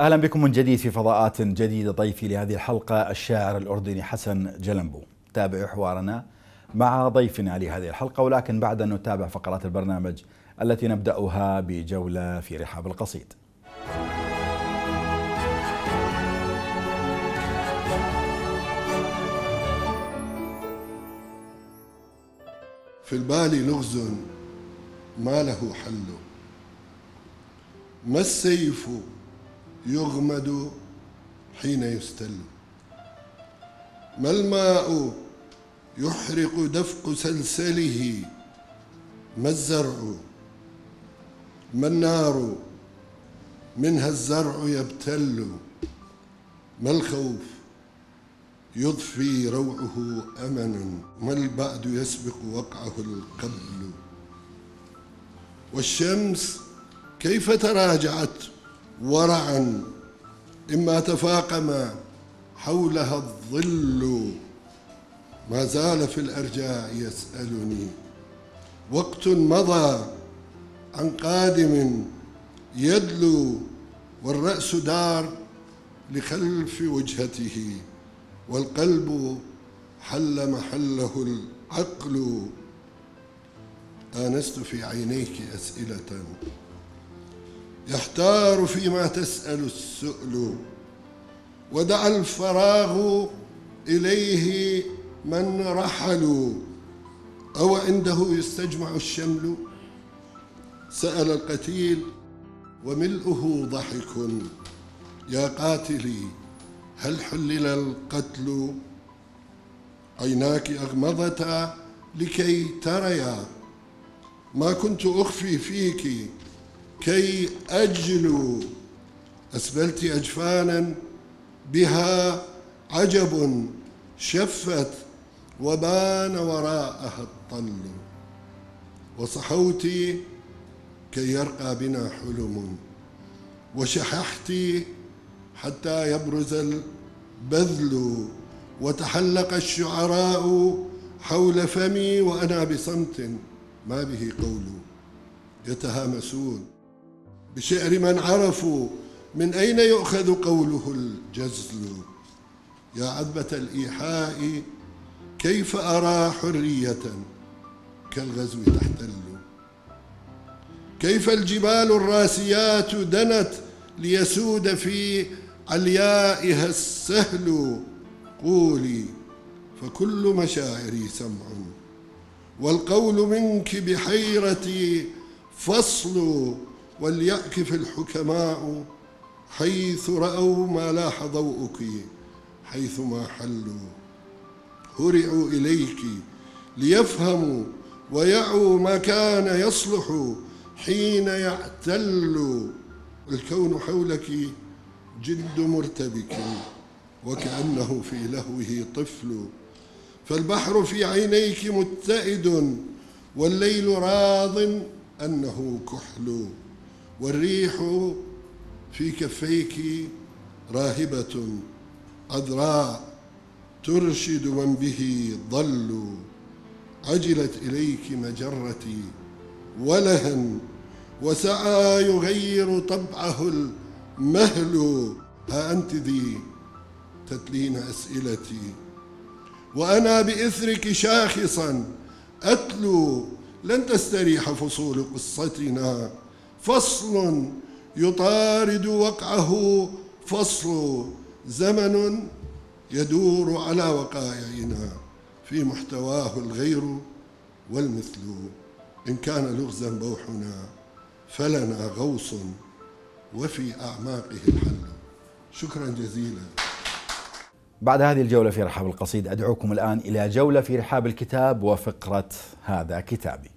اهلا بكم من جديد في فضاءات جديده ضيفي لهذه الحلقه الشاعر الاردني حسن جلنبو. تابع حوارنا مع ضيفنا لهذه الحلقه ولكن بعد ان نتابع فقرات البرنامج التي نبداها بجوله في رحاب القصيد. في البال لغز ما له حل ما السيف يغمد حين يستل ما الماء يحرق دفق سلسله ما الزرع ما النار منها الزرع يبتل ما الخوف يضفي روعه أمن ما البعد يسبق وقعه القبل والشمس كيف تراجعت ورعا إما تفاقم حولها الظل ما زال في الأرجاء يسألني وقت مضى عن قادم يدلو والرأس دار لخلف وجهته والقلب حل محله العقل آنست في عينيك أسئلة يحتار فيما تسأل السؤل ودعا الفراغ إليه من رحلوا أو عنده يستجمع الشمل سأل القتيل وملؤه ضحك يا قاتلي هل حلل القتل عيناك أغمضتا لكي تريا ما كنت أخفي فيك كي أجلوا أسبلت أجفانا بها عجب شفت وبان وراءها الطل وصحوتي كي يرقى بنا حلم وشححتي حتى يبرز البذل وتحلق الشعراء حول فمي وأنا بصمت ما به قول يتهامسون بشعر من عرفوا من أين يؤخذ قوله الجزل يا عذبة الإيحاء كيف أرى حرية كالغزو تحتل كيف الجبال الراسيات دنت ليسود في عليائها السهل قولي فكل مشاعري سمع والقول منك بحيرتي فصل وليأكف الحكماء حيث رأوا ما لاح ضوءك حيث ما حلوا هرعوا إليك ليفهموا ويعوا ما كان يصلح حين يعتل الكون حولك جد مرتبك وكأنه في لهوه طفل فالبحر في عينيك متئد والليل راض أنه كحل والريح في كفيك راهبة عذراء ترشد من به ضلوا عجلت إليك مجرتي ولها وسعى يغير طبعه المهل ها أنت ذي تتلين أسئلتي وأنا بإثرك شاخصا أتلو لن تستريح فصول قصتنا فصل يطارد وقعه فصل زمن يدور على وقائعنا في محتواه الغير والمثل إن كان لغزا بوحنا فلنا غوص وفي أعماقه الحل شكرا جزيلا بعد هذه الجولة في رحاب القصيد أدعوكم الآن إلى جولة في رحاب الكتاب وفقرة هذا كتابي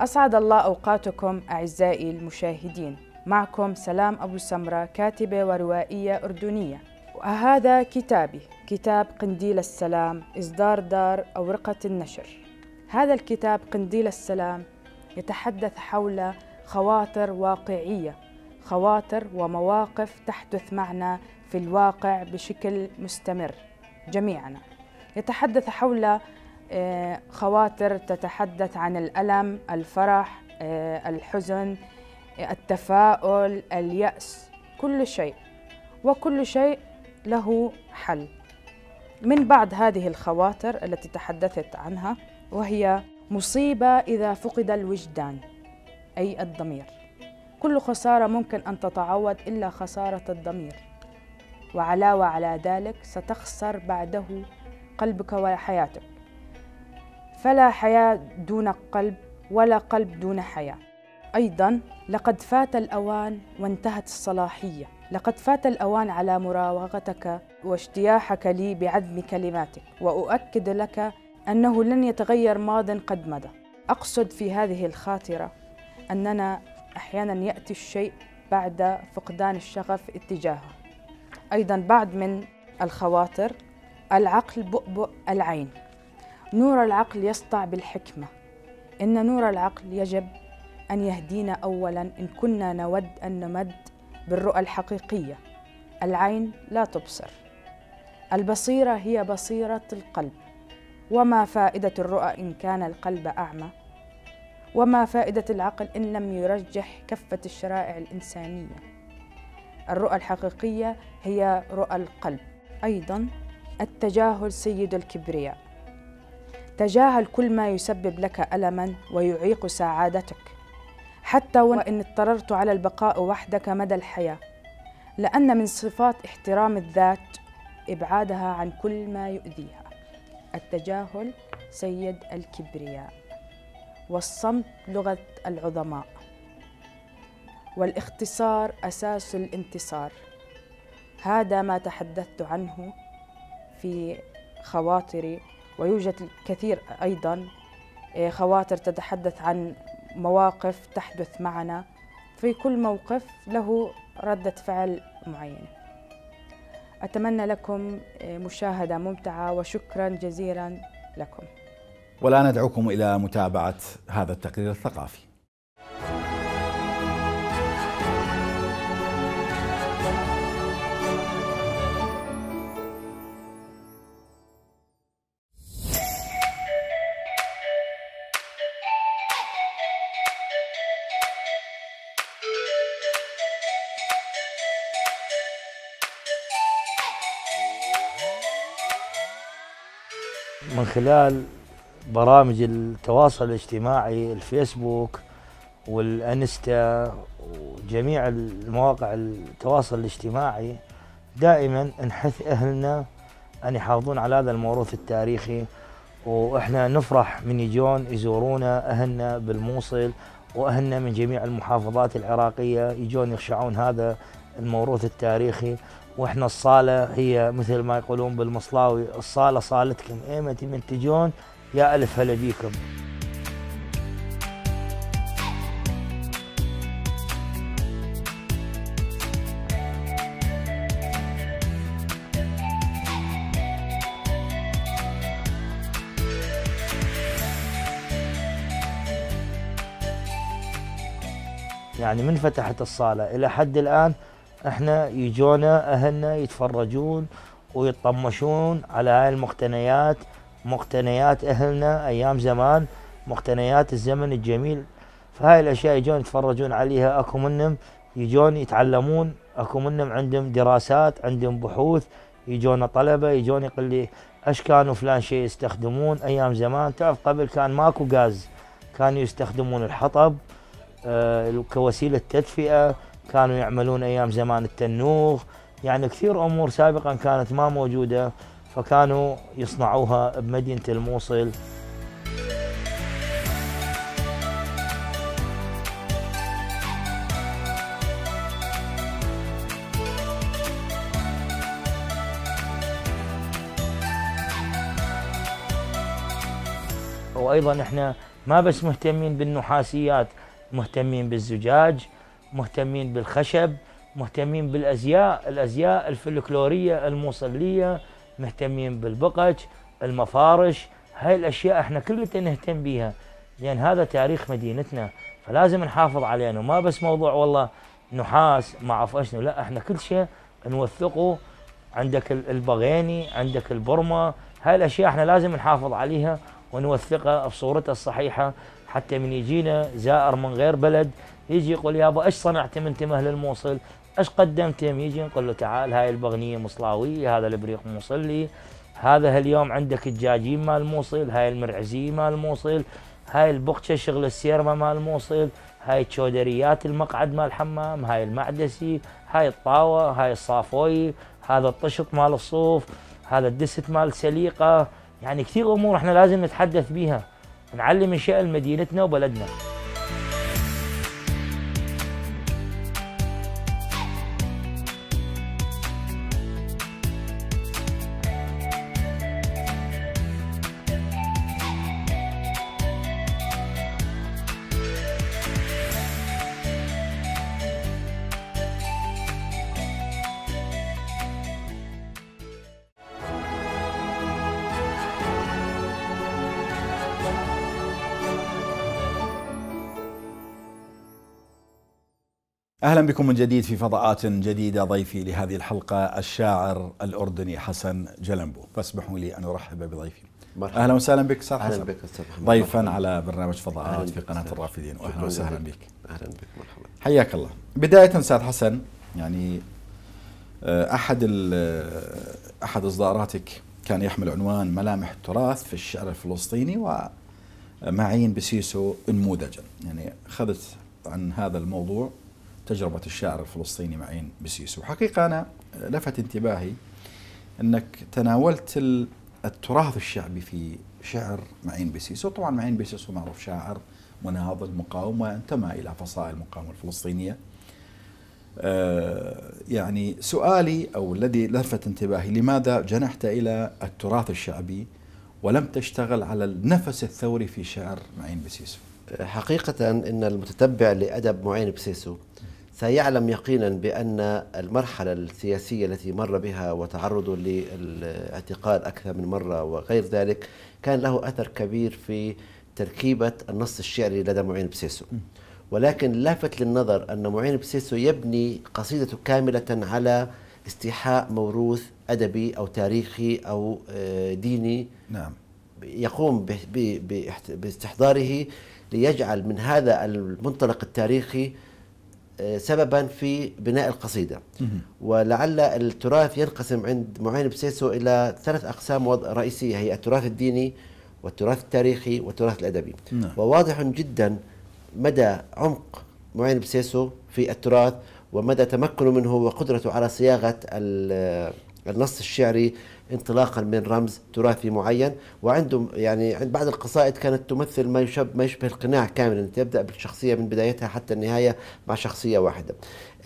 أسعد الله أوقاتكم أعزائي المشاهدين معكم سلام أبو سمرة كاتبة وروائية أردنية وهذا كتابي كتاب قنديل السلام إصدار دار أورقة النشر هذا الكتاب قنديل السلام يتحدث حول خواطر واقعية خواطر ومواقف تحدث معنا في الواقع بشكل مستمر جميعنا يتحدث حول آه، خواطر تتحدث عن الألم الفرح آه، الحزن آه، التفاؤل اليأس كل شيء وكل شيء له حل من بعد هذه الخواطر التي تحدثت عنها وهي مصيبة إذا فقد الوجدان أي الضمير كل خسارة ممكن أن تتعوض إلا خسارة الضمير وعلاوة على ذلك ستخسر بعده قلبك وحياتك فلا حياة دون قلب ولا قلب دون حياة أيضا لقد فات الأوان وانتهت الصلاحية لقد فات الأوان على مراوغتك واجتياحك لي بعذب كلماتك وأؤكد لك أنه لن يتغير ماض قد مضى أقصد في هذه الخاطرة أننا أحيانا يأتي الشيء بعد فقدان الشغف اتجاهه أيضا بعد من الخواطر العقل بؤبؤ العين نور العقل يسطع بالحكمة إن نور العقل يجب أن يهدينا أولا إن كنا نود أن نمد بالرؤى الحقيقية العين لا تبصر البصيرة هي بصيرة القلب وما فائدة الرؤى إن كان القلب أعمى وما فائدة العقل إن لم يرجح كفة الشرائع الإنسانية الرؤى الحقيقية هي رؤى القلب أيضا التجاهل سيد الكبرياء تجاهل كل ما يسبب لك ألما ويعيق سعادتك حتى وإن اضطررت على البقاء وحدك مدى الحياة لأن من صفات احترام الذات إبعادها عن كل ما يؤذيها التجاهل سيد الكبرياء والصمت لغة العظماء والاختصار أساس الانتصار هذا ما تحدثت عنه في خواطري ويوجد الكثير أيضا آه، خواطر تتحدث عن مواقف تحدث معنا في كل موقف له ردة فعل معينة أتمنى لكم آه، مشاهدة ممتعة وشكرا جزيلا لكم والآن أدعوكم إلى متابعة هذا التقرير الثقافي خلال برامج التواصل الاجتماعي الفيسبوك والانستا وجميع المواقع التواصل الاجتماعي دائما نحث اهلنا ان يحافظون على هذا الموروث التاريخي واحنا نفرح من يجون يزورونا اهلنا بالموصل واهلنا من جميع المحافظات العراقيه يجون يخشعون هذا الموروث التاريخي واحنا الصاله هي مثل ما يقولون بالمصلاوي الصاله صالتكم ايمتى من تجون يا الف هلا بيكم يعني من فتحت الصالة إلى حد الآن احنا يجونا اهلنا يتفرجون ويطمشون على هاي المقتنيات مقتنيات اهلنا ايام زمان مقتنيات الزمن الجميل فهاي الاشياء يجون يتفرجون عليها اكو منهم يجون يتعلمون اكو منهم عندهم دراسات عندهم بحوث يجونا طلبه يجون يقول لي اش كانوا فلان شيء يستخدمون ايام زمان تعرف قبل كان ماكو غاز كانوا يستخدمون الحطب آه، كوسيله تدفئه كانوا يعملون ايام زمان التنوخ يعني كثير امور سابقا كانت ما موجوده فكانوا يصنعوها بمدينه الموصل وايضا احنا ما بس مهتمين بالنحاسيات مهتمين بالزجاج مهتمين بالخشب مهتمين بالازياء الازياء الفلكلوريه الموصليه مهتمين بالبقج المفارش هاي الاشياء احنا كلنا نهتم بيها لان هذا تاريخ مدينتنا فلازم نحافظ عليه ما بس موضوع والله نحاس ما اعرف شنو لا احنا كل شيء نوثقه عندك البغيني عندك البرمه هاي الاشياء احنا لازم نحافظ عليها ونوثقها بصورتها الصحيحة حتى من يجينا زائر من غير بلد يجي يقول يابا ايش صنعت من انتم اهل الموصل؟ ايش قدمتم؟ يجي نقول له تعال هاي البغنيه مصلاويه، هذا الابريق موصلي، هذا هاليوم عندك الدجاجين مال الموصل، هاي المرعزيه مال الموصل، هاي البقشه شغل السيرما مال الموصل، هاي تشودريات المقعد مال الحمام، هاي المعدسي، هاي الطاوه، هاي الصافوي، هذا الطشط مال الصوف، هذا الدست مال سليقه، يعني كثير امور احنا لازم نتحدث بيها نعلم ان لمدينتنا مدينتنا وبلدنا اهلا بكم من جديد في فضاءات جديده ضيفي لهذه الحلقه الشاعر الاردني حسن جلنبو فاسمحوا لي ان ارحب بضيفي مرحبا اهلا وسهلا بك استاذ حسن بك ضيفا مرحبا. على برنامج فضاءات في قناه الرافدين اهلا وسهلا بك اهلا بك مرحبا حياك الله بدايه استاذ حسن يعني آه، احد آه، احد اصداراتك كان يحمل عنوان ملامح التراث في الشعر الفلسطيني ومعين بسيسو انموذجا يعني اخذت عن هذا الموضوع تجربة الشاعر الفلسطيني معين بسيسو حقيقة أنا لفت انتباهي أنك تناولت التراث الشعبي في شعر معين بسيسو طبعا معين بسيسو معروف شاعر مناضل مقاوم وانتمى إلى فصائل المقاومة الفلسطينية أه يعني سؤالي أو الذي لفت انتباهي لماذا جنحت إلى التراث الشعبي ولم تشتغل على النفس الثوري في شعر معين بسيسو حقيقة أن المتتبع لأدب معين بسيسو سيعلم يقينا بأن المرحلة السياسية التي مر بها وتعرضه للاعتقال أكثر من مرة وغير ذلك كان له أثر كبير في تركيبة النص الشعري لدى معين بسيسو ولكن لافت للنظر أن معين بسيسو يبني قصيدته كاملة على استيحاء موروث أدبي أو تاريخي أو آه، ديني نعم يقوم باستحضاره ليجعل من هذا المنطلق التاريخي سببا في بناء القصيدة ولعل التراث ينقسم عند معين بسيسو إلى ثلاث أقسام رئيسية هي التراث الديني والتراث التاريخي والتراث الأدبي نعم. وواضح جدا مدى عمق معين بسيسو في التراث ومدى تمكنه منه وقدرته على صياغة النص الشعري انطلاقا من رمز تراثي معين وعندهم يعني عند بعض القصائد كانت تمثل ما يشب ما يشبه القناع كاملا تبدا بالشخصيه من بدايتها حتى النهايه مع شخصيه واحده.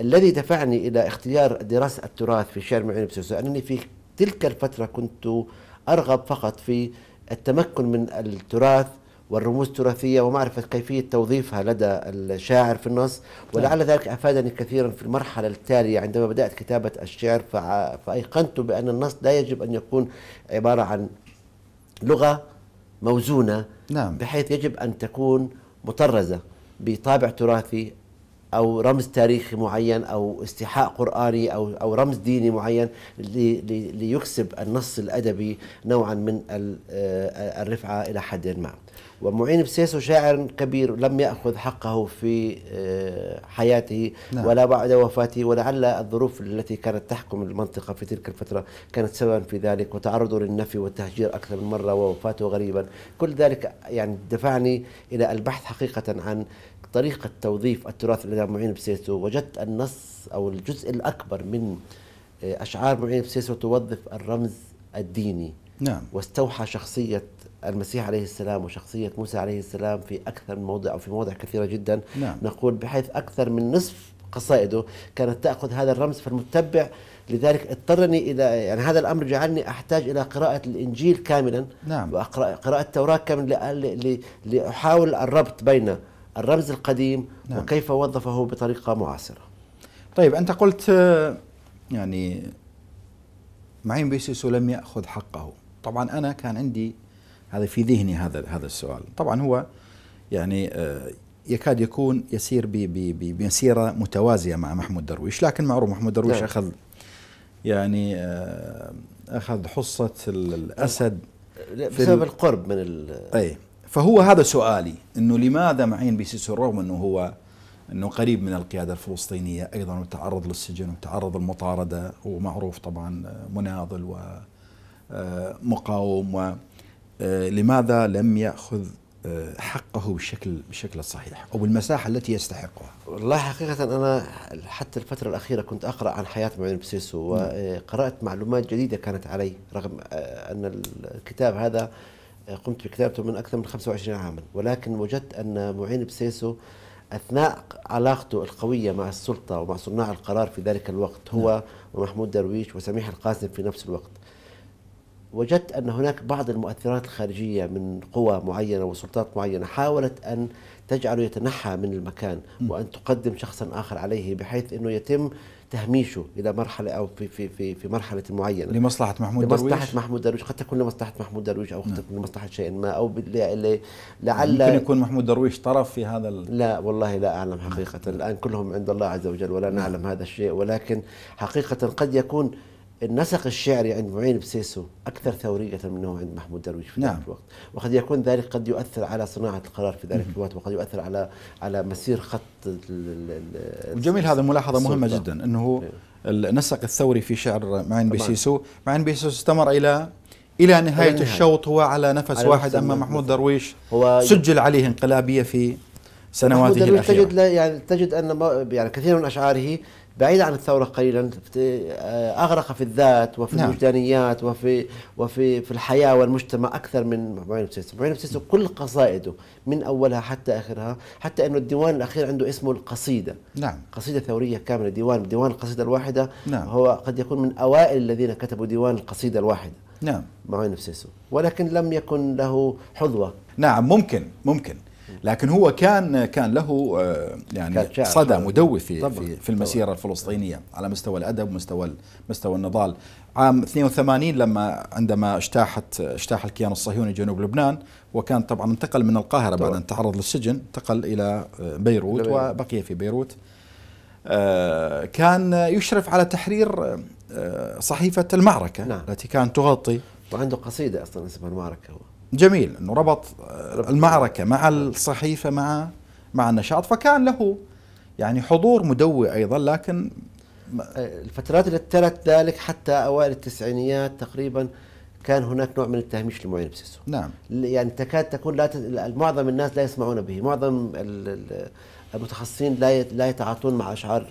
الذي دفعني الى اختيار دراسه التراث في شعر معين بسوسه انني في تلك الفتره كنت ارغب فقط في التمكن من التراث والرموز التراثية ومعرفة كيفية توظيفها لدى الشاعر في النص ولعل ذلك أفادني كثيرا في المرحلة التالية عندما بدأت كتابة الشعر فأيقنت بأن النص لا يجب أن يكون عبارة عن لغة موزونة نعم. بحيث يجب أن تكون مطرزة بطابع تراثي او رمز تاريخي معين او استيحاء قراني او او رمز ديني معين ليكسب النص الادبي نوعا من الرفعه الى حد ما. ومعين بسيسو شاعر كبير لم يأخذ حقه في آه، حياته نعم. ولا بعد وفاته ولعل الظروف التي كانت تحكم المنطقة في تلك الفترة كانت سببا في ذلك وتعرضه للنفي والتهجير أكثر من مرة ووفاته غريبا كل ذلك يعني دفعني إلى البحث حقيقة عن طريقة توظيف التراث لدى معين بسيسو وجدت النص أو الجزء الأكبر من آه، أشعار معين بسيسو توظف الرمز الديني نعم واستوحى شخصية المسيح عليه السلام وشخصية موسى عليه السلام في أكثر من موضع أو في مواضع كثيرة جدا نعم. نقول بحيث أكثر من نصف قصائده كانت تأخذ هذا الرمز فالمتبع لذلك اضطرني إلى يعني هذا الأمر جعلني أحتاج إلى قراءة الإنجيل كاملا نعم. وقراءة قراءة التوراة كاملا لأحاول الربط بين الرمز القديم نعم. وكيف وظفه بطريقة معاصرة طيب أنت قلت يعني معين بيسيسو لم يأخذ حقه طبعا أنا كان عندي هذا في ذهني هذا هذا السؤال طبعا هو يعني آه، يكاد يكون يسير بمسيره متوازيه مع محمود درويش لكن معروف محمود درويش نعم. اخذ يعني آه، اخذ حصه الاسد بسبب القرب من ال اي فهو هذا سؤالي انه لماذا معين بيسيسو رغم انه هو انه قريب من القياده الفلسطينيه ايضا وتعرض للسجن وتعرض للمطارده هو معروف طبعا آه، مناضل ومقاوم آه، لماذا لم ياخذ آه، حقه بالشكل بالشكل الصحيح او بالمساحه التي يستحقها. والله حقيقه انا حتى الفتره الاخيره كنت اقرا عن حياه معين بسيسو نعم. وقرات معلومات جديده كانت علي رغم آه، ان الكتاب هذا قمت بكتابته من اكثر من 25 عاما ولكن وجدت ان معين بسيسو اثناء علاقته القويه مع السلطه ومع صناع القرار في ذلك الوقت هو نعم. ومحمود درويش وسميح القاسم في نفس الوقت وجدت أن هناك بعض المؤثرات الخارجية من قوى معينة وسلطات معينة حاولت أن تجعله يتنحى من المكان وأن تقدم شخصا آخر عليه بحيث أنه يتم تهميشه الى مرحله او في في في, في مرحله معينه لمصلحه محمود درويش لمصلحه محمود درويش قد تكون لمصلحه محمود درويش او قد نعم. تكون لمصلحه شيء ما او يعني لعل ممكن يكون محمود درويش طرف في هذا لا والله لا اعلم حقيقه الان كلهم عند الله عز وجل ولا نعم. نعلم هذا الشيء ولكن حقيقه قد يكون النسق الشعري عند معين بسيسو أكثر ثورية منه عند محمود درويش في نعم. ذلك الوقت وقد يكون ذلك قد يؤثر على صناعة القرار في ذلك الوقت وقد يؤثر على على مسير خط وجميل هذا ملاحظة مهمة نعم. جدا أنه نعم. النسق الثوري في شعر معين بسيسو معين بسيسو استمر إلى إلى نهاية النهاية. الشوط هو على نفس على واحد أما محمود درويش هو سجل عليه انقلابية في سنواته الأخيرة تجد يعني تجد أن يعني كثير من أشعاره بعيدة عن الثورة قليلا أغرق في الذات وفي نعم. الوجدانيات وفي وفي في الحياة والمجتمع أكثر من معين بسيسو معين بسيسو كل قصائده من أولها حتى آخرها حتى أنه الديوان الأخير عنده اسمه القصيدة نعم قصيدة ثورية كاملة ديوان ديوان القصيدة الواحدة نعم. هو قد يكون من أوائل الذين كتبوا ديوان القصيدة الواحدة نعم معين بسيسو ولكن لم يكن له حظوة نعم ممكن ممكن لكن هو كان كان له آه، يعني صدى مدوي في في المسيره الفلسطينيه على مستوى الادب ومستوى مستوى النضال عام 82 لما عندما اجتاحت اجتاح الكيان الصهيوني جنوب لبنان وكان طبعا انتقل من القاهره بعد ان تعرض للسجن انتقل الى آه، بيروت وبقي في بيروت آه، كان يشرف على تحرير صحيفه المعركه نعم. التي كانت تغطي وعنده قصيده اصلا اسمها المعركه هو جميل انه ربط المعركه مع الصحيفه مع مع النشاط فكان له يعني حضور مدوي ايضا لكن الفترات اللي تلت ذلك حتى اوائل التسعينيات تقريبا كان هناك نوع من التهميش لمعين بسيسو نعم يعني تكاد تكون لا ت... معظم الناس لا يسمعون به معظم المتخصصين لا لا يتعاطون مع اشعار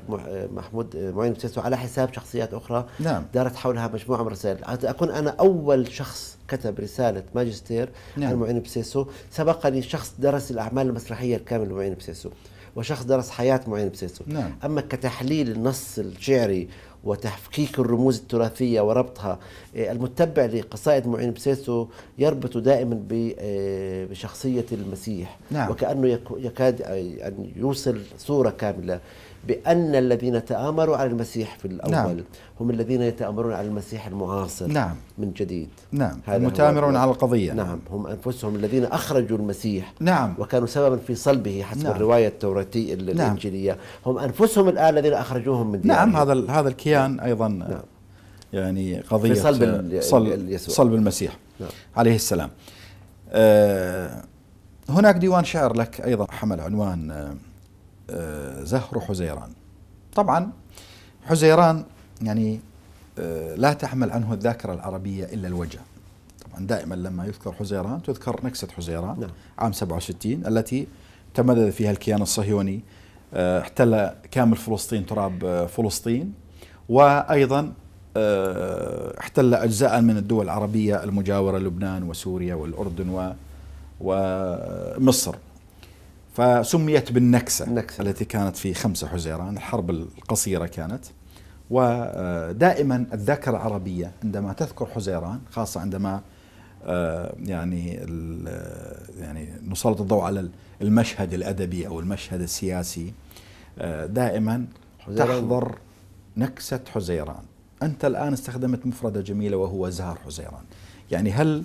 محمود معين بسيسو على حساب شخصيات اخرى نعم دارت حولها مجموعه من الرسائل اكون انا اول شخص كتب رسالة ماجستير نعم. عن معين بسيسو سبقني شخص درس الأعمال المسرحية الكاملة لمعين بسيسو وشخص درس حياة معين بسيسو نعم. أما كتحليل النص الشعري وتفكيك الرموز التراثية وربطها آه، المتبع لقصائد معين بسيسو يربط دائما آه، بشخصية المسيح نعم. وكأنه يكاد أن يوصل صورة كاملة بأن الذين تآمروا على المسيح في الأول نعم. هم الذين يتآمرون على المسيح المعاصر نعم. من جديد نعم متآمرون على القضية نعم هم أنفسهم الذين أخرجوا المسيح نعم وكانوا سببا في صلبه حسب نعم. الرواية التوراتية نعم. الإنجيلية نعم. هم أنفسهم الآن الذين أخرجوهم من نعم هذا هذا الكيان نعم. أيضا نعم. يعني قضية في صلب, صلب, صلب المسيح نعم. عليه السلام آه هناك ديوان شعر لك أيضا حمل عنوان آه، زهر حزيران طبعا حزيران يعني آه، لا تحمل عنه الذاكرة العربية إلا الوجه طبعا دائما لما يذكر حزيران تذكر نكسة حزيران نعم. عام 67 التي تمدد فيها الكيان الصهيوني آه، احتل كامل فلسطين تراب آه، فلسطين وأيضا احتل أجزاء من الدول العربية المجاورة لبنان وسوريا والأردن و ومصر فسميت بالنكسة النكسة. التي كانت في 5 حزيران الحرب القصيرة كانت ودائما الذاكرة العربية عندما تذكر حزيران خاصة عندما آه، يعني آه، يعني نسلط الضوء على المشهد الأدبي أو المشهد السياسي آه، دائما حزيران. تحضر نكسة حزيران أنت الآن استخدمت مفردة جميلة وهو زهر حزيران يعني هل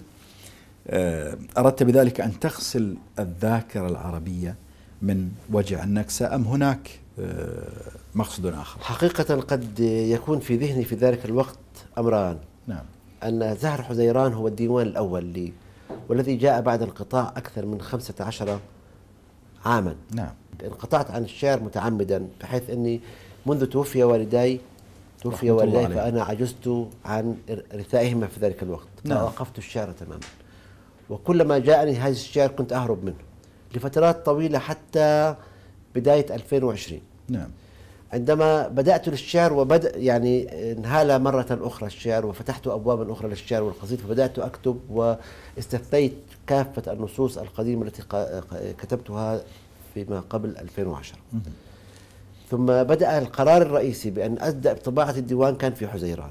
آه، أردت بذلك أن تغسل الذاكرة العربية من وجع النكسة أم هناك آه، مقصد آخر حقيقة قد يكون في ذهني في ذلك الوقت أمران نعم أن زهر حزيران هو الديوان الأول لي والذي جاء بعد انقطاع أكثر من خمسة عشر عاما نعم انقطعت عن الشعر متعمدا بحيث أني منذ توفي والداي توفي والداي فأنا عجزت عن رثائهما في ذلك الوقت نعم. وقفت الشعر تماما وكلما جاءني هذا الشعر كنت أهرب منه لفترات طويلة حتى بداية 2020 نعم عندما بدأت للشعر وبدأ يعني انهال مرة أخرى الشعر وفتحت أبوابا أخرى للشعر والقصيدة فبدأت أكتب واستثنيت كافة النصوص القديمة التي كتبتها فيما قبل 2010 ثم بدأ القرار الرئيسي بأن أبدأ بطباعة الديوان كان في حزيران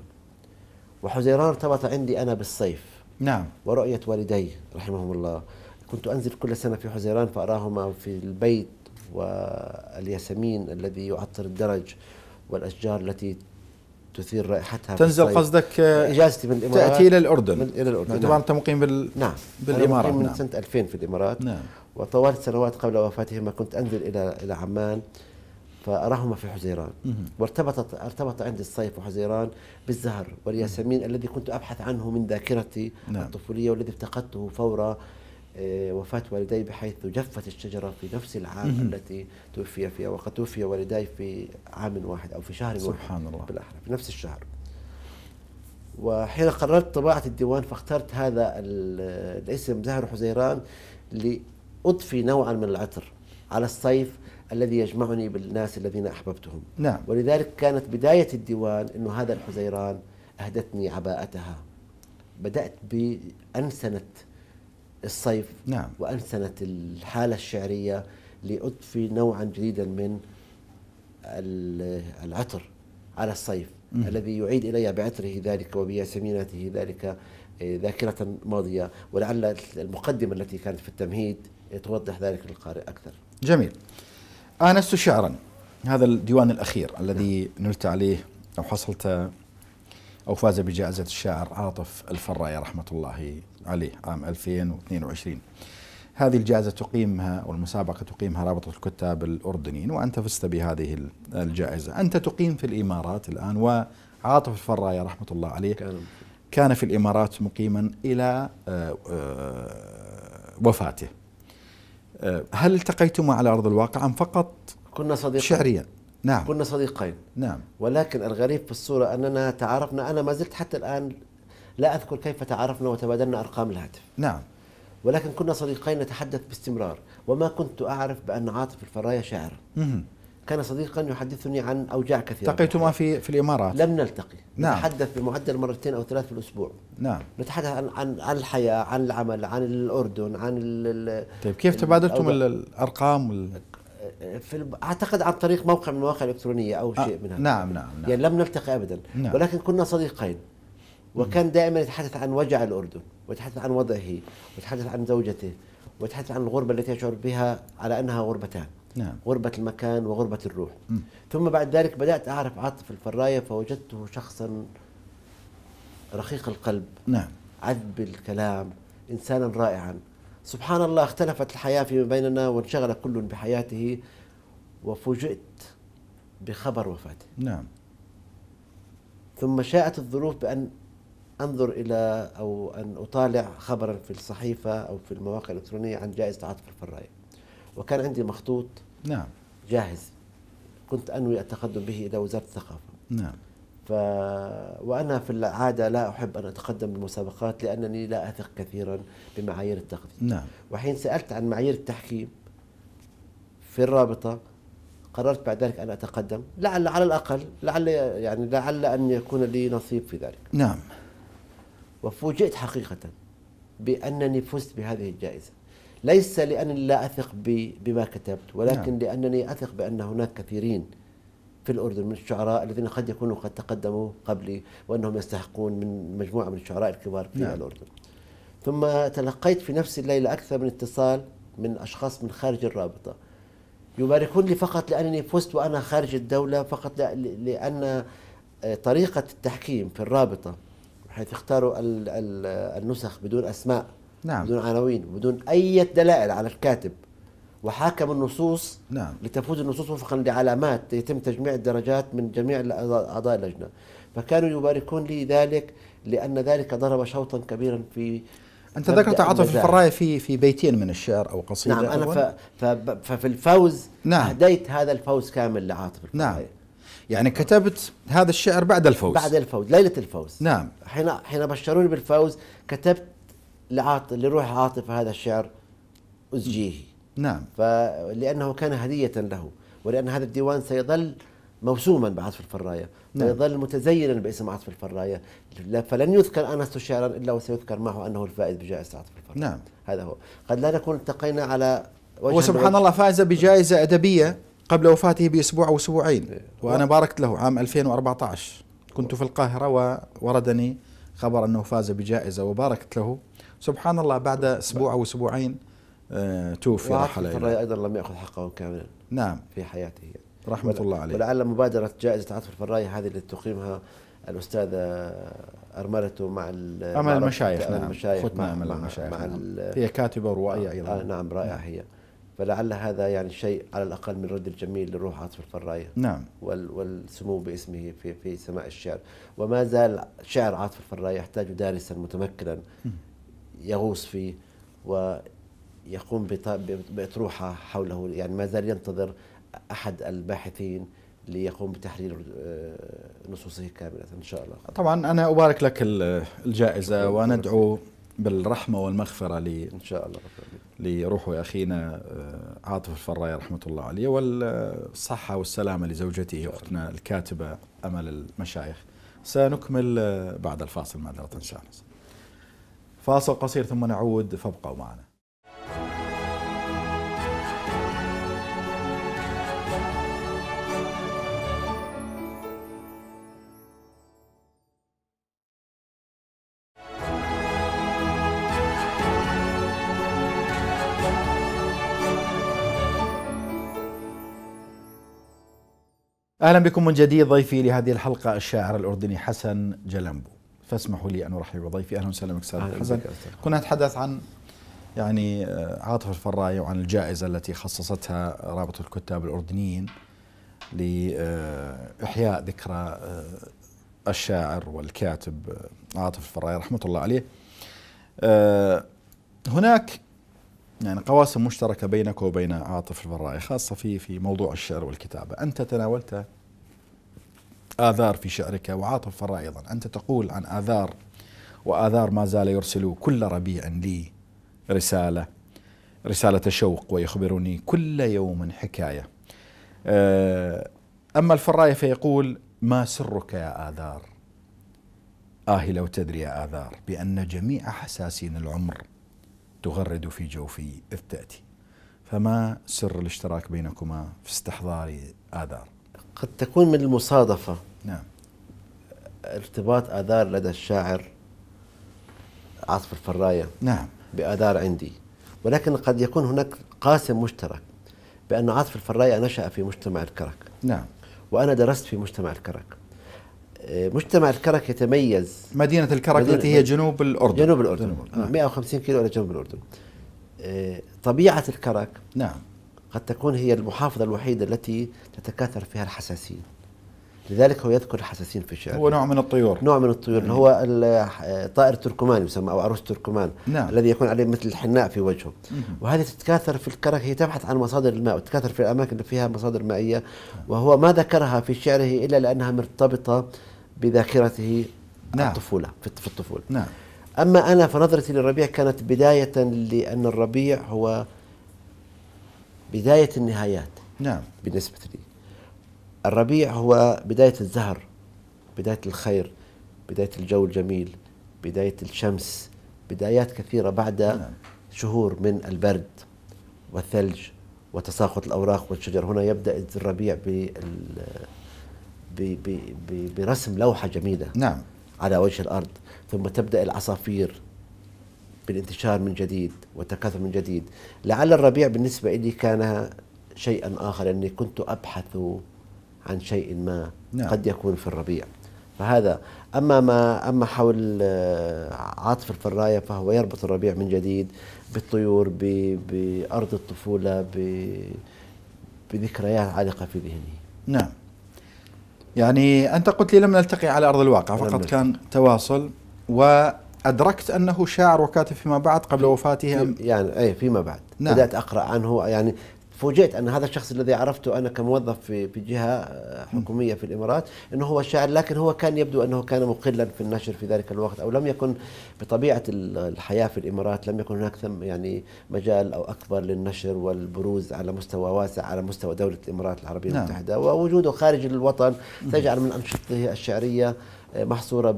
وحزيران ارتبط عندي أنا بالصيف نعم ورؤية والدي رحمهم الله كنت أنزل كل سنة في حزيران فأراهما في البيت والياسمين الذي يعطر الدرج والأشجار التي تثير رائحتها تنزل قصدك آه، اجازتي من الامارات تاتي الى الاردن من الى الاردن طبعا نعم. انت مقيم بال... نعم. بالامارات مقيم نعم. من نعم. سنه 2000 في الامارات نعم. وطوال السنوات قبل وفاتهما كنت انزل الى الى عمان فأراهما في حزيران وارتبطت ارتبط عندي الصيف وحزيران بالزهر والياسمين الذي كنت أبحث عنه من ذاكرتي نعم. الطفولية والذي افتقدته فور آه، وفاة والدي بحيث جفت الشجرة في نفس العام التي توفي فيها وقد توفي والداي في عام واحد أو في شهر واحد سبحان الله بالأحرى في نفس الشهر وحين قررت طباعة الديوان فاخترت هذا الاسم زهر حزيران لأضفي نوعا من العطر على الصيف الذي يجمعني بالناس الذين أحببتهم نعم. ولذلك كانت بداية الديوان أنه هذا الحزيران أهدتني عباءتها بدأت بأنسنة الصيف نعم. وأنسنة الحالة الشعرية لأضفي نوعا جديدا من العطر على الصيف م. الذي يعيد إلي بعطره ذلك وبياسمينته ذلك آه، ذاكرة ماضية ولعل المقدمة التي كانت في التمهيد توضح ذلك للقارئ أكثر جميل آنست شعرا هذا الديوان الأخير الذي نلت عليه أو حصلت أو فاز بجائزة الشاعر عاطف الفراي رحمة الله عليه عام 2022 هذه الجائزة تقيمها أو المسابقة تقيمها رابطة الكتاب الأردنيين وأنت فزت بهذه الجائزة أنت تقيم في الإمارات الآن وعاطف الفراي رحمة الله عليه كان في الإمارات مقيما إلى آه، آه، وفاته آه، هل التقيتما على أرض الواقع أم فقط كنا صديقين شعريا نعم كنا صديقين نعم ولكن الغريب في الصورة أننا تعرفنا أنا ما زلت حتى الآن لا أذكر كيف تعرفنا وتبادلنا أرقام الهاتف نعم ولكن كنا صديقين نتحدث باستمرار وما كنت أعرف بأن عاطف الفراية شاعر كان صديقا يحدثني عن اوجاع كثيره التقيتما في في الامارات لم نلتقي نعم. نتحدث بمعدل مرتين او ثلاث في الاسبوع نعم نتحدث عن عن عن الحياه عن العمل عن الاردن عن ال طيب كيف تبادلتم الارقام وال... في اعتقد عن طريق موقع من المواقع الالكترونيه او آه، شيء آه. هذا نعم نعم نعم يعني لم نلتقي ابدا نعم. ولكن كنا صديقين وكان دائما يتحدث عن وجع الاردن ويتحدث عن وضعه ويتحدث عن زوجته ويتحدث عن الغربه التي يشعر بها على انها غربتان نعم. غربة المكان وغربة الروح م. ثم بعد ذلك بدأت أعرف عاطف الفراية فوجدته شخصا رقيق القلب نعم. عذب الكلام إنسانا رائعا سبحان الله اختلفت الحياة فيما بيننا وانشغل كل بحياته وفوجئت بخبر وفاته نعم ثم شاءت الظروف بأن أنظر إلى أو أن أطالع خبرا في الصحيفة أو في المواقع الإلكترونية عن جائزة عاطف الفراية وكان عندي مخطوط نعم جاهز كنت أنوي التقدم به إلى وزارة الثقافة نعم ف... وأنا في العادة لا أحب أن أتقدم بالمسابقات لأنني لا أثق كثيرا بمعايير التقديم نعم وحين سألت عن معايير التحكيم في الرابطة قررت بعد ذلك أن أتقدم لعل على الأقل لعل يعني لعل أن يكون لي نصيب في ذلك نعم وفوجئت حقيقة بأنني فزت بهذه الجائزة ليس لأنني لا أثق بما كتبت ولكن نعم. لأنني أثق بأن هناك كثيرين في الأردن من الشعراء الذين قد يكونوا قد تقدموا قبلي وأنهم يستحقون من مجموعة من الشعراء الكبار في نعم. الأردن ثم تلقيت في نفس الليلة أكثر من اتصال من أشخاص من خارج الرابطة يباركون لي فقط لأنني فزت وأنا خارج الدولة فقط لأن آه، طريقة التحكيم في الرابطة حيث اختاروا النسخ بدون أسماء نعم. بدون عناوين بدون أي دلائل على الكاتب وحاكم النصوص نعم. لتفوز النصوص وفقا لعلامات يتم تجميع الدرجات من جميع أعضاء اللجنة فكانوا يباركون لي ذلك لأن ذلك ضرب شوطا كبيرا في أنت ذكرت عاطف الفراي في في بيتين من الشعر أو قصيدة نعم أنا ففي الفوز نعم. أهديت هذا الفوز كامل لعاطف الفراي نعم يعني كتبت هذا الشعر بعد الفوز بعد الفوز ليلة الفوز نعم حين حين بشروني بالفوز كتبت لعاط... لروح عاطف هذا الشعر أزجيه نعم فلأنه كان هدية له ولأن هذا الديوان سيظل موسوما بعطف الفراية نعم. متزينا باسم عاطف الفراية فلن يذكر أنس شعرا إلا وسيذكر معه أنه الفائز بجائزة عاطف الفراية نعم هذا هو قد لا نكون التقينا على وجه وسبحان الله فاز بجائزة أدبية قبل وفاته بأسبوع أو أسبوعين إيه. وأنا باركت له عام 2014 كنت في القاهرة ووردني خبر أنه فاز بجائزة وباركت له سبحان الله بعد اسبوع او اسبوعين آه، توفي راح الرأي ايضا لم ياخذ حقه كاملا نعم في حياته رحمه رحمه الله عليه ولعل مبادره جائزه عطف الفراي هذه اللي تقيمها الاستاذه ارملته مع امل المشايخ نعم المشايخ ختنا نعم، امل المشايخ مع نعم. هي كاتبه روائيه آه، ايضا آه نعم رائعه نعم. هي فلعل هذا يعني شيء على الاقل من رد الجميل لروح عاطف الفرايه نعم وال والسمو باسمه في في سماء الشعر وما زال شعر عاطف الفرايه يحتاج دارسا متمكنا يغوص فيه ويقوم بأطروحة حوله يعني ما زال ينتظر أحد الباحثين ليقوم بتحرير آه، نصوصه كاملة إن شاء الله طبعا أنا أبارك لك الجائزة وندعو بالرحمة والمغفرة لي إن شاء الله لروح أخينا آه، عاطف الفراي رحمة الله عليه والصحة والسلامة لزوجته أختنا الكاتبة أمل المشايخ سنكمل آه، بعد الفاصل معذرة إن شاء الله فاصل قصير ثم نعود فابقوا معنا اهلا بكم من جديد ضيفي لهذه الحلقه الشاعر الاردني حسن جلنبو فاسمحوا لي أن أرحب بضيفي أهلا وسهلا بك أستاذ حسن كنا نتحدث عن يعني آه، عاطف الفراي وعن الجائزة التي خصصتها رابطة الكتاب الأردنيين لإحياء ذكرى آه، الشاعر والكاتب آه، عاطف الفراي رحمة الله عليه هناك يعني قواسم مشتركة بينك وبين عاطف الفراي خاصة في في موضوع الشعر والكتابة أنت تناولت آذار في شعرك وعاطف فراء أيضا أنت تقول عن آذار وآذار ما زال يرسل كل ربيع لي رسالة رسالة شوق ويخبرني كل يوم حكاية آه، أما الفراي فيقول ما سرك يا آذار آه لو تدري يا آذار بأن جميع حساسين العمر تغرد في جوفي إذ تأتي فما سر الاشتراك بينكما في استحضار آذار قد تكون من المصادفة نعم ارتباط آذار لدى الشاعر عاصف الفراية نعم بآذار عندي ولكن قد يكون هناك قاسم مشترك بأن عاطف الفراية نشأ في مجتمع الكرك نعم وأنا درست في مجتمع الكرك آه، مجتمع الكرك يتميز مدينة الكرك مدينة التي هي جنوب الأردن جنوب الأردن, جنوب الأردن. آه. 150 كيلو إلى جنوب الأردن آه، طبيعة الكرك نعم قد تكون هي المحافظة الوحيدة التي تتكاثر فيها الحساسين لذلك هو يذكر الحساسين في الشعر هو نوع من الطيور نوع من الطيور اللي هو طائر التركمان يسمى او عروس تركمان نعم. الذي يكون عليه مثل الحناء في وجهه وهذه تتكاثر في الكرك هي تبحث عن مصادر الماء وتتكاثر في الاماكن اللي فيها مصادر مائيه وهو ما ذكرها في شعره الا لانها مرتبطه بذاكرته نعم. الطفوله في الطفوله نعم. اما انا فنظرتي للربيع كانت بدايه لان الربيع هو بداية النهايات نعم بالنسبة لي الربيع هو بداية الزهر بداية الخير بداية الجو الجميل بداية الشمس بدايات كثيرة بعد نعم. شهور من البرد والثلج وتساقط الأوراق والشجر هنا يبدأ الربيع برسم لوحة جميلة نعم على وجه الأرض ثم تبدأ العصافير بالانتشار من جديد والتكاثر من جديد لعل الربيع بالنسبة لي كان شيئا آخر أني كنت أبحث عن شيء ما نعم. قد يكون في الربيع فهذا أما ما أما حول آه، عاطف الفراية فهو يربط الربيع من جديد بالطيور ب... بأرض الطفولة ب... بذكريات عالقة في ذهنه نعم يعني أنت قلت لي لم نلتقي على أرض الواقع فقط كان تواصل و أدركت أنه شاعر وكاتب فيما بعد قبل وفاته أم يعني أي فيما بعد نعم. بدأت أقرأ عنه يعني فوجئت ان هذا الشخص الذي عرفته انا كموظف في في جهه آه، حكوميه في الامارات انه هو شاعر لكن هو كان يبدو انه كان مقلا في النشر في ذلك الوقت او لم يكن بطبيعه الحياه في الامارات لم يكن هناك ثم يعني مجال او اكبر للنشر والبروز على مستوى واسع على مستوى دوله الامارات العربيه نعم. المتحده ووجوده خارج الوطن تجعل من انشطته الشعريه محصورة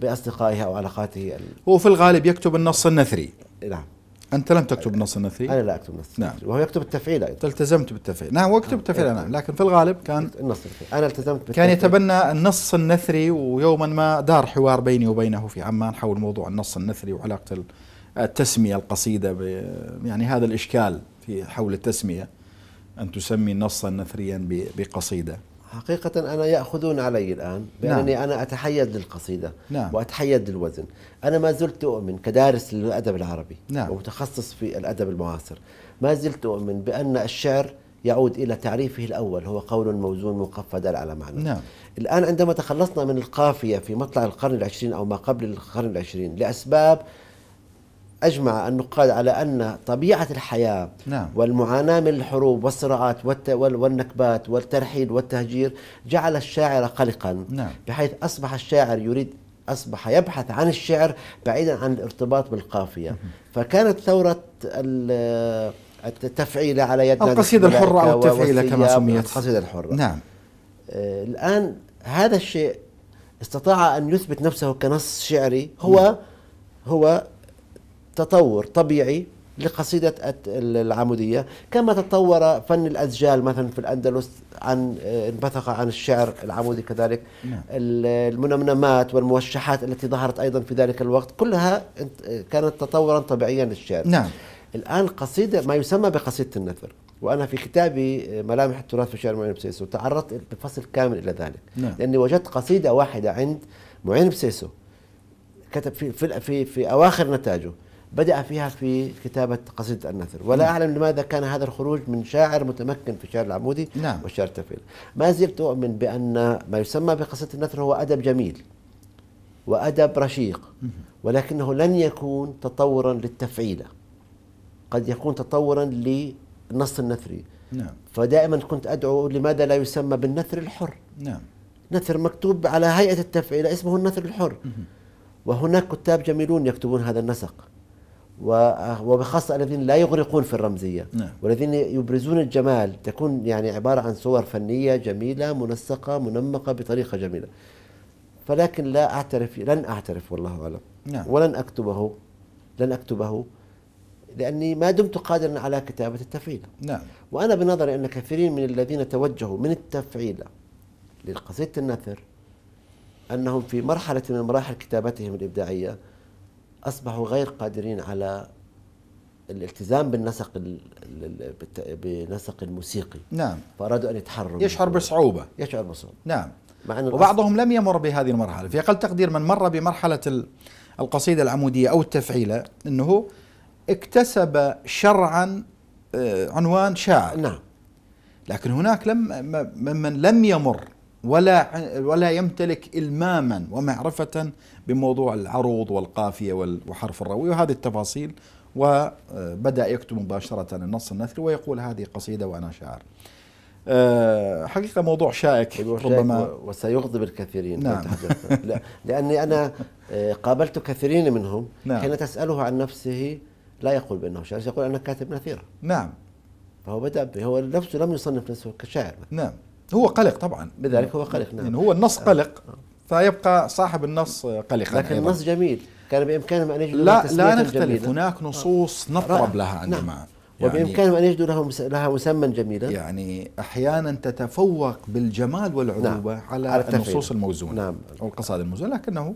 بأصدقائه أو علاقاته هو في الغالب يكتب النص النثري نعم أنت لم تكتب النص النثري أنا لا أكتب النص نعم وهو يكتب التفعيل أيضا التزمت بالتفعيل نعم وأكتب نعم. التفعيل نعم لكن في الغالب كان النص أنا التزمت بالتفعيل كان يتبنى النص النثري ويوما ما دار حوار بيني وبينه في عمان حول موضوع النص النثري وعلاقة التسمية القصيدة ب يعني هذا الإشكال في حول التسمية أن تسمي نصا نثريا بقصيدة حقيقة أنا يأخذون علي الآن بأنني نعم. أنا أتحيد للقصيدة نعم. وأتحيد للوزن أنا ما زلت أؤمن كدارس للأدب العربي نعم. ومتخصص في الأدب المعاصر ما زلت أؤمن بأن الشعر يعود إلى تعريفه الأول هو قول موزون مقفى دل على معنى نعم. الآن عندما تخلصنا من القافية في مطلع القرن العشرين أو ما قبل القرن العشرين لأسباب أجمع النقاد على أن طبيعة الحياة نعم. والمعاناة من الحروب والصراعات والنكبات والترحيل والتهجير جعل الشاعر قلقا نعم. بحيث أصبح الشاعر يريد أصبح يبحث عن الشعر بعيدا عن الارتباط بالقافية فكانت ثورة التفعيلة على يد القصيدة الحرة أو التفعيلة كما سميت القصيدة الحرة نعم آه، الآن هذا الشيء استطاع أن يثبت نفسه كنص شعري هو نعم. هو تطور طبيعي لقصيدة العمودية كما تطور فن الأزجال مثلا في الأندلس عن آه، انبثق عن الشعر العمودي كذلك نعم. المنمنمات والموشحات التي ظهرت أيضا في ذلك الوقت كلها آه، كانت تطورا طبيعيا للشعر نعم. الآن قصيدة ما يسمى بقصيدة النثر وأنا في كتابي آه، ملامح التراث في شعر معين بسيسو تعرضت بفصل كامل إلى ذلك نعم. لأني وجدت قصيدة واحدة عند معين بسيسو كتب في في في, في أواخر نتاجه بدأ فيها في كتابة قصيدة النثر ولا نعم. أعلم لماذا كان هذا الخروج من شاعر متمكن في الشعر العمودي نعم. والشعر التفعيل ما زلت أؤمن بأن ما يسمى بقصيدة النثر هو أدب جميل وأدب رشيق ولكنه لن يكون تطورا للتفعيلة قد يكون تطورا للنص النثري نعم. فدائما كنت أدعو لماذا لا يسمى بالنثر الحر نعم. نثر مكتوب على هيئة التفعيلة اسمه النثر الحر مه. وهناك كتاب جميلون يكتبون هذا النسق وبخاصة الذين لا يغرقون في الرمزية نعم. والذين يبرزون الجمال تكون يعني عبارة عن صور فنية جميلة منسقة منمقة بطريقة جميلة فلكن لا أعترف لن أعترف والله أعلم نعم. ولن أكتبه لن أكتبه لأني ما دمت قادرا على كتابة التفعيلة نعم. وأنا بنظري أن كثيرين من الذين توجهوا من التفعيلة لقصيدة النثر أنهم في مرحلة من مراحل كتابتهم الإبداعية أصبحوا غير قادرين على الالتزام بالنسق بنسق الموسيقي نعم فأرادوا أن يتحرروا يشعر بصعوبة يشعر بصعوبة نعم مع أن وبعضهم لم يمر بهذه المرحلة في أقل تقدير من مر بمرحلة القصيدة العمودية أو التفعيلة أنه اكتسب شرعا آه، عنوان شاعر نعم لكن هناك لم ممن لم يمر ولا ولا يمتلك الماما ومعرفه بموضوع العروض والقافيه وحرف الروي وهذه التفاصيل وبدا يكتب مباشره النص النثري ويقول هذه قصيده وانا شاعر. آه، حقيقه موضوع شائك ربما وسيغضب الكثيرين نعم طيب، لاني انا آه، قابلت كثيرين منهم نعم. حين تساله عن نفسه لا يقول بانه شاعر يقول انا كاتب نثير نعم فهو بدا هو نفسه لم يصنف نفسه كشاعر نعم هو قلق طبعا بذلك هو قلق نعم يعني هو النص قلق فيبقى صاحب النص قلقا لكن النص جميل كان بامكانهم ان يجدوا لا لا نختلف جميلة. هناك آه. نصوص نطرب لها نعم. عندما نعم. يعني وبامكانهم ان يجدوا لها لها مسمى جميلا يعني احيانا تتفوق بالجمال والعذوبه نعم. على, على النصوص الموزونه نعم. او القصائد الموزونه لكنه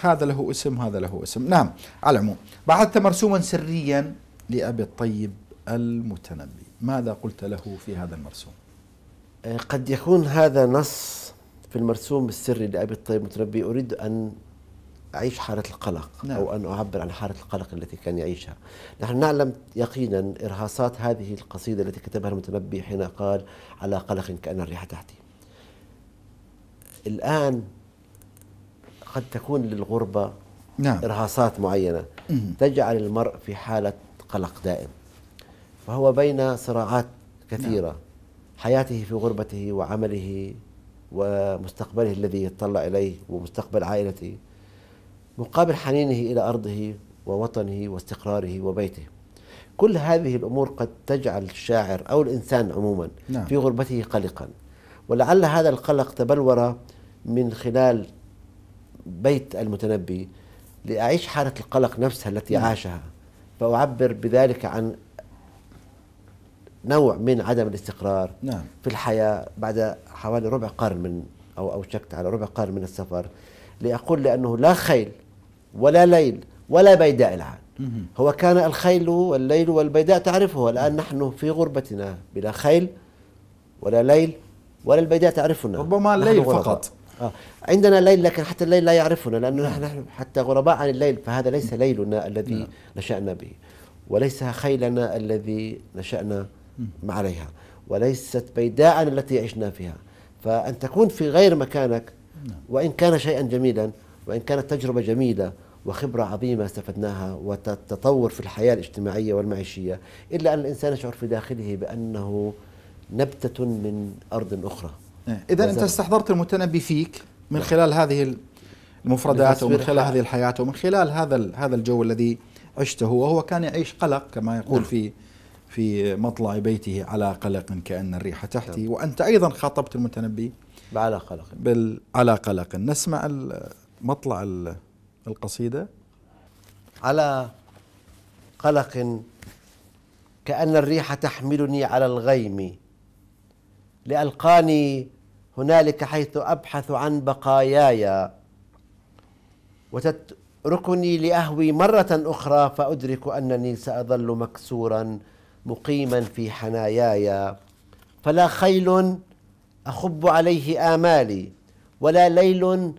هذا له اسم هذا له اسم نعم على العموم بعثت مرسوما سريا لابي الطيب المتنبي ماذا قلت له في هذا المرسوم قد يكون هذا نص في المرسوم السري لأبي الطيب متنبي أريد أن أعيش حالة القلق نعم. أو أن أعبر عن حالة القلق التي كان يعيشها نحن نعلم يقينا إرهاصات هذه القصيدة التي كتبها المتنبي حين قال على قلق كأن الريح تحتي الآن قد تكون للغربة نعم. إرهاصات معينة تجعل المرء في حالة قلق دائم فهو بين صراعات كثيرة نعم. حياته في غربته وعمله ومستقبله الذي يتطلع اليه ومستقبل عائلته مقابل حنينه الى ارضه ووطنه واستقراره وبيته كل هذه الامور قد تجعل الشاعر او الانسان عموما نعم. في غربته قلقا ولعل هذا القلق تبلور من خلال بيت المتنبي لاعيش حاله القلق نفسها التي نعم. عاشها فاعبر بذلك عن نوع من عدم الاستقرار نعم. في الحياة بعد حوالي ربع قرن من أو أوشكت على ربع قرن من السفر لأقول لأنه لا خيل ولا ليل ولا بيداء الآن هو كان الخيل والليل والبيداء تعرفه الآن نحن في غربتنا بلا خيل ولا ليل ولا البيداء تعرفنا ربما الليل فقط آه. عندنا ليل لكن حتى الليل لا يعرفنا لأنه نحن, نحن حتى غرباء عن الليل فهذا ليس ليلنا الذي نعم. نشأنا به وليس خيلنا الذي نشأنا ما عليها وليست بيداء التي عشنا فيها فأن تكون في غير مكانك نعم. وإن كان شيئا جميلا وإن كانت تجربة جميلة وخبرة عظيمة استفدناها وتطور في الحياة الاجتماعية والمعيشية إلا أن الإنسان يشعر في داخله بأنه نبتة من أرض أخرى إيه. إذا أنت استحضرت المتنبي فيك من نعم. خلال هذه المفردات ومن خلال هذه الحياة ومن خلال هذا هذا الجو الذي عشته وهو كان يعيش قلق كما يقول نعم. في في مطلع بيته على قلق كأن الريح تحتي نعم. وأنت أيضا خاطبت المتنبي على قلق بل على قلق نسمع مطلع القصيدة على قلق كأن الريح تحملني على الغيم لألقاني هنالك حيث أبحث عن بقاياي وتتركني لأهوي مرة أخرى فأدرك أنني سأظل مكسورا مقيما في حناياي فلا خيل اخب عليه امالي ولا ليل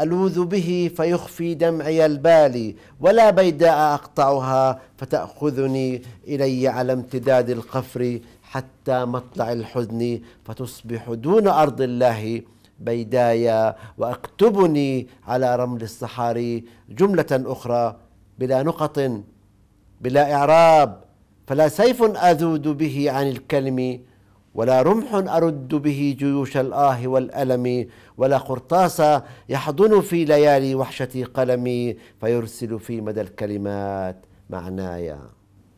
الوذ به فيخفي دمعي البالي ولا بيداء اقطعها فتاخذني الي على امتداد القفر حتى مطلع الحزن فتصبح دون ارض الله بيدايا واكتبني على رمل الصحاري جمله اخرى بلا نقط بلا اعراب فلا سيف أذود به عن الكلم ولا رمح أرد به جيوش الآه والألم ولا قرطاس يحضن في ليالي وحشتي قلمي فيرسل في مدى الكلمات معنايا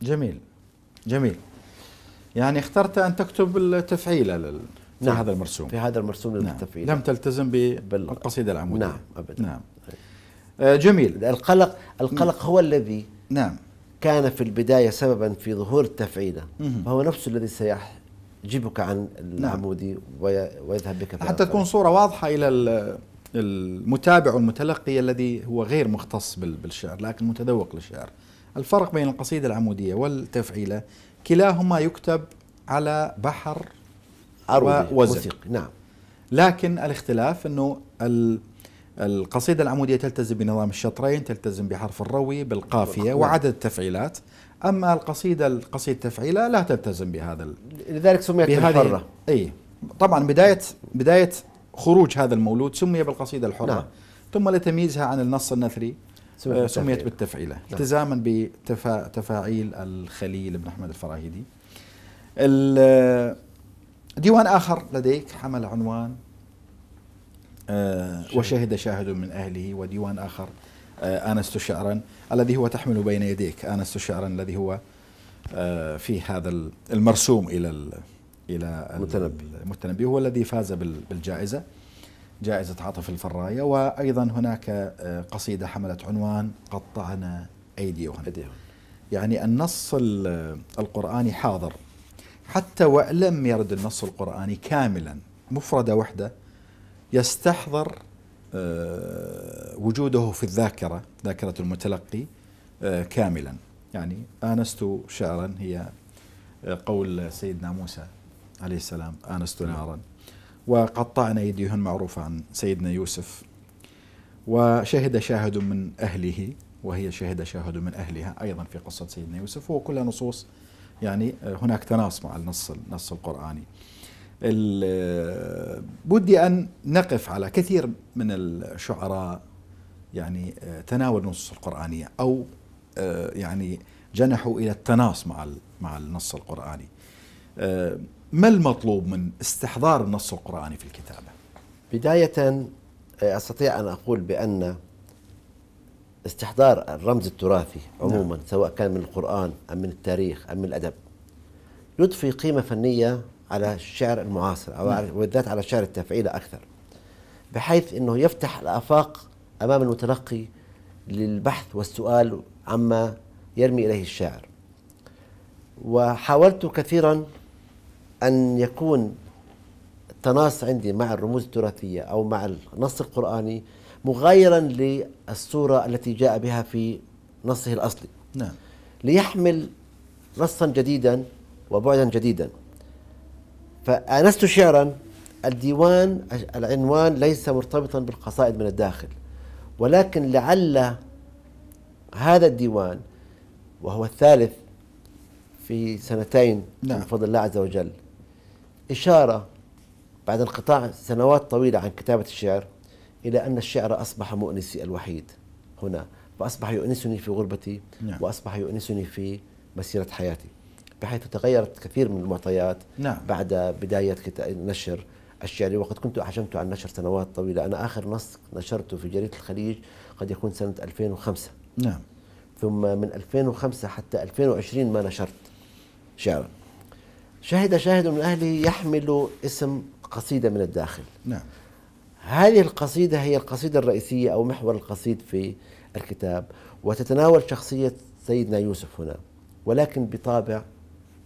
جميل جميل يعني اخترت أن تكتب التفعيل لل... في نعم. هذا المرسوم في هذا المرسوم نعم. للتفعيل لم تلتزم بالقصيدة العمودية نعم أبدا نعم. آه، جميل القلق القلق هو الذي نعم كان في البداية سببا في ظهور التفعيلة فهو نفسه الذي سيحجبك عن نعم. العمودي نعم. ويذهب بك حتى تكون صورة واضحة إلى المتابع والمتلقي الذي هو غير مختص بالشعر لكن متذوق للشعر الفرق بين القصيدة العمودية والتفعيلة كلاهما يكتب على بحر عربي ووزن نعم لكن الاختلاف أنه القصيدة العمودية تلتزم بنظام الشطرين تلتزم بحرف الروي بالقافية نعم. وعدد التفعيلات أما القصيدة القصيدة التفعيلة لا تلتزم بهذا لذلك سميت الحرة أي طبعا بداية بداية خروج هذا المولود سمي بالقصيدة الحرة نعم. ثم لتمييزها عن النص النثري سميت, آه، سميت بالتفعيلة نعم. التزاما بتفاعيل بتفا... الخليل بن أحمد الفراهيدي ديوان آخر لديك حمل عنوان آه، وشهد شاهد من أهله وديوان آخر آه، آنست شعرا الذي هو تحمل بين يديك آنست شعرا الذي هو آه، في هذا المرسوم إلى إلى المتنبي المتنبي هو الذي فاز بالجائزة جائزة عاطف الفراية وأيضا هناك قصيدة حملت عنوان قطعنا أيديهن أيديهن يعني النص القرآني حاضر حتى وإن لم يرد النص القرآني كاملا مفردة واحدة يستحضر آه، وجوده في الذاكرة ذاكرة المتلقي آه، كاملا يعني آنست شعرا هي آه، قول سيدنا موسى عليه السلام آنست نعم. نارا وقطعنا أيديهن معروفة عن سيدنا يوسف وشهد شاهد من أهله وهي شهد شاهد من أهلها أيضا في قصة سيدنا يوسف وكلها نصوص يعني هناك تناص مع النص النص القرآني بدي أن نقف على كثير من الشعراء يعني آه، تناول النصوص القرآنية أو آه، يعني جنحوا إلى التناص مع مع النص القرآني آه، ما المطلوب من استحضار النص القرآني في الكتابة؟ بداية أستطيع أن أقول بأن استحضار الرمز التراثي نعم. عموما نعم. سواء كان من القرآن أم من التاريخ أم من الأدب يضفي قيمة فنية على نعم. الشعر المعاصر او نعم. بالذات على الشعر التفعيلي أكثر بحيث أنه يفتح الآفاق أمام المتلقي للبحث والسؤال عما يرمي إليه الشاعر وحاولت كثيرا أن يكون التناص عندي مع الرموز التراثية أو مع النص القرآني مغايرا للصورة التي جاء بها في نصه الأصلي نعم. ليحمل نصا جديدا وبعدا جديدا فآنست شعرا الديوان العنوان ليس مرتبطا بالقصائد من الداخل ولكن لعل هذا الديوان وهو الثالث في سنتين نعم. بفضل الله عز وجل إشارة بعد انقطاع سنوات طويلة عن كتابة الشعر إلى أن الشعر أصبح مؤنسي الوحيد هنا فأصبح يؤنسني في غربتي نعم. وأصبح يؤنسني في مسيرة حياتي بحيث تغيرت كثير من المعطيات نعم. بعد بداية نشر الشعري وقد كنت أحجمت عن نشر سنوات طويلة أنا آخر نص نشرته في جريدة الخليج قد يكون سنة 2005 نعم ثم من 2005 حتى 2020 ما نشرت شعرا شهد شاهد من أهلي يحمل اسم قصيدة من الداخل نعم هذه القصيدة هي القصيدة الرئيسية أو محور القصيد في الكتاب وتتناول شخصية سيدنا يوسف هنا ولكن بطابع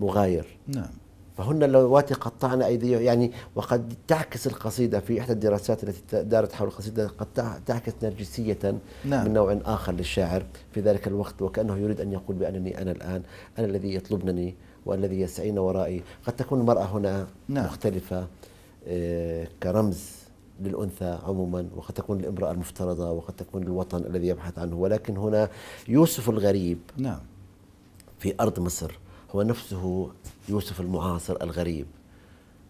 مغاير نعم فهن اللواتي قطعن ايديه يعني وقد تعكس القصيدة في إحدى الدراسات التي دارت حول القصيدة قد تعكس نرجسية نعم. من نوع آخر للشاعر في ذلك الوقت وكأنه يريد أن يقول بأنني أنا الآن أنا الذي يطلبنني والذي يسعين ورائي قد تكون المرأة هنا نعم. مختلفة آه، كرمز للأنثى عموما وقد تكون الامرأة المفترضة وقد تكون الوطن الذي يبحث عنه ولكن هنا يوسف الغريب نعم في أرض مصر هو نفسه يوسف المعاصر الغريب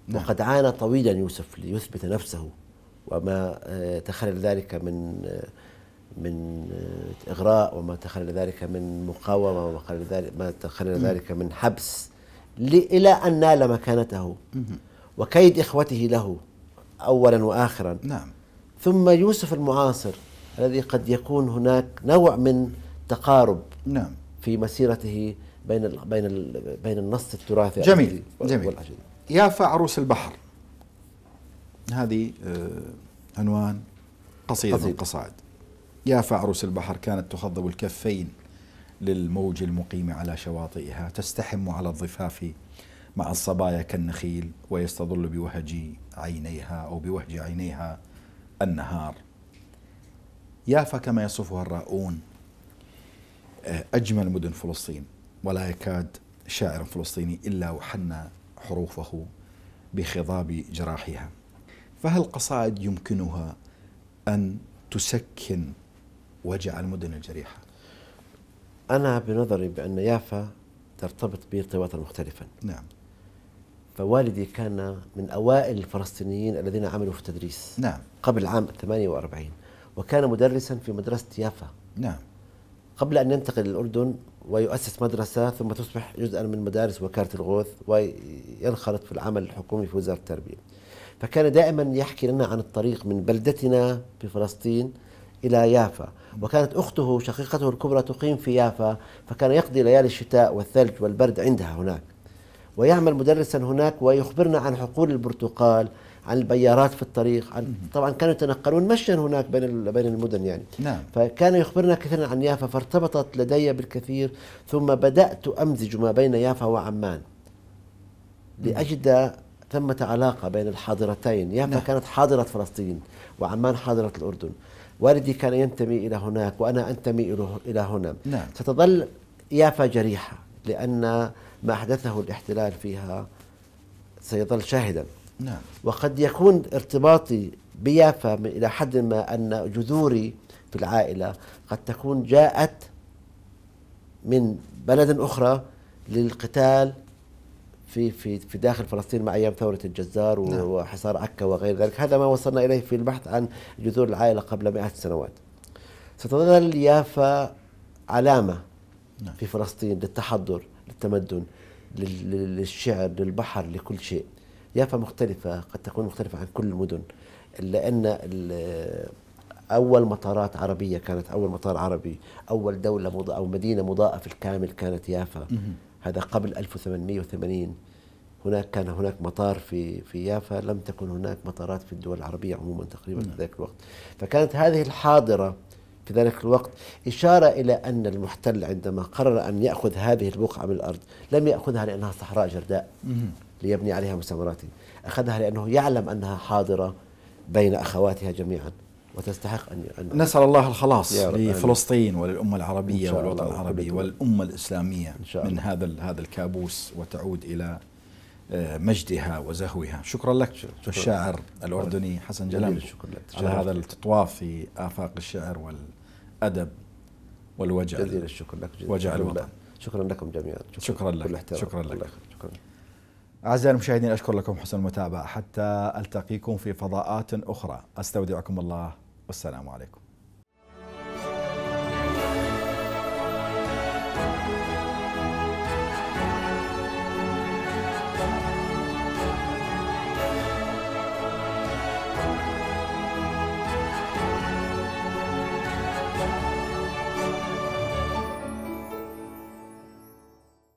نعم. وقد عانى طويلا يوسف ليثبت نفسه وما آه، تخلل ذلك من آه، من آه، إغراء وما تخلل ذلك من مقاومة وما تخلل ذلك, ما تخلل ذلك من حبس إلى أن نال مكانته وكيد إخوته له أولا وآخرا نعم ثم يوسف المعاصر الذي قد يكون هناك نوع من تقارب نعم في مسيرته بين الـ بين الـ بين النص التراثي جميل جميل يافا عروس البحر هذه آه، عنوان قصيدة من القصائد يافا عروس البحر كانت تخضب الكفين للموج المقيم على شواطئها تستحم على الضفاف مع الصبايا كالنخيل ويستظل بوهج عينيها أو بوهج عينيها النهار يافا كما يصفها الراؤون آه، أجمل مدن فلسطين ولا يكاد شاعر فلسطيني إلا وحنى حروفه بخضاب جراحها فهل قصائد يمكنها أن تسكن وجع المدن الجريحة؟ أنا بنظري بأن يافا ترتبط بي ارتباطا مختلفا نعم فوالدي كان من أوائل الفلسطينيين الذين عملوا في التدريس نعم قبل عام 48 وكان مدرسا في مدرسة يافا نعم قبل أن ينتقل للأردن ويؤسس مدرسة ثم تصبح جزءا من مدارس وكالة الغوث وينخرط في العمل الحكومي في وزارة التربية فكان دائما يحكي لنا عن الطريق من بلدتنا في فلسطين إلى يافا وكانت أخته شقيقته الكبرى تقيم في يافا فكان يقضي ليالي الشتاء والثلج والبرد عندها هناك ويعمل مدرسا هناك ويخبرنا عن حقول البرتقال عن البيارات في الطريق عن طبعا كانوا يتنقلون مشيا هناك بين بين المدن يعني نعم. فكان يخبرنا كثيرا عن يافا فارتبطت لدي بالكثير ثم بدأت أمزج ما بين يافا وعمان لأجد ثمة علاقة بين الحاضرتين يافا نعم. كانت حاضرة فلسطين وعمان حاضرة الأردن والدي كان ينتمي إلى هناك وأنا أنتمي إلى هنا نعم. ستظل يافا جريحة لأن ما أحدثه الاحتلال فيها سيظل شاهدا نعم. وقد يكون ارتباطي بيافا إلى حد ما أن جذوري في العائلة قد تكون جاءت من بلد أخرى للقتال في في في داخل فلسطين مع ايام ثوره الجزار نعم. وحصار عكا وغير ذلك، هذا ما وصلنا اليه في البحث عن جذور العائله قبل مئات السنوات. ستظل يافا علامه نعم. في فلسطين للتحضر، للتمدن، للشعر، للبحر، لكل شيء. يافا مختلفة قد تكون مختلفة عن كل المدن لأن أول مطارات عربية كانت أول مطار عربي أول دولة مضاء أو مدينة مضاءة في الكامل كانت يافا هذا قبل 1880 هناك كان هناك مطار في في يافا لم تكن هناك مطارات في الدول العربية عموما تقريبا في نعم. ذلك الوقت فكانت هذه الحاضرة في ذلك الوقت إشارة إلى أن المحتل عندما قرر أن يأخذ هذه البقعة من الأرض لم يأخذها لأنها صحراء جرداء ليبني عليها مستمراته أخذها لأنه يعلم أنها حاضرة بين أخواتها جميعا وتستحق أن, نسأل الله الخلاص لفلسطين وللأمة العربية والوطن العربي والأمة الإسلامية من هذا هذا الكابوس وتعود إلى آه، مجدها وزهوها شكرا لك شكرا. الشاعر الأردني حسن جلال شكرا لك على هذا التطواف في آفاق الشعر والأدب والوجع جزيل الشكر لك جزيل وجع الوطن شكرا لكم جميعا شكرا, شكرا لك شكرا لك أعزائي المشاهدين أشكر لكم حسن المتابعة حتى ألتقيكم في فضاءات أخرى أستودعكم الله والسلام عليكم